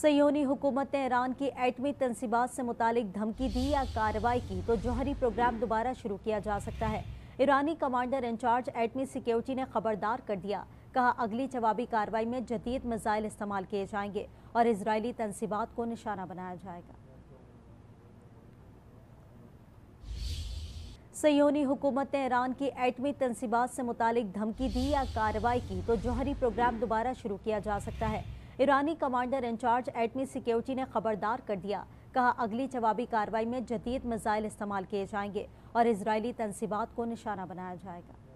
सयोनी हुकूमत ने ईरान की एटमी तनसीबात से मुतालिक धमकी दी या कार्रवाई की तो जौहरी प्रोग्राम दोबारा शुरू किया जा सकता है ईरानी कमांडर इंचार्ज एटमी सिक्योरिटी ने खबरदार कर दिया कहा अगली जवाबी कार्रवाई में जदीद मिसाइल इस्तेमाल किए जाएंगे और इसराइली तनसीबात को निशाना बनाया जाएगा सयोनी हुकूमत ने ईरान की एटमी तनसीबात से मुतालिक धमकी दी या कार्रवाई की तो जौहरी प्रोग्राम दोबारा शुरू किया जा सकता है ईरानी कमांडर इंचार्ज एटमी सिक्योरिटी ने खबरदार कर दिया कहा अगली जवाबी कार्रवाई में जदीद मिसाइल इस्तेमाल किए जाएंगे और इसराइली तनसीबात को निशाना बनाया जाएगा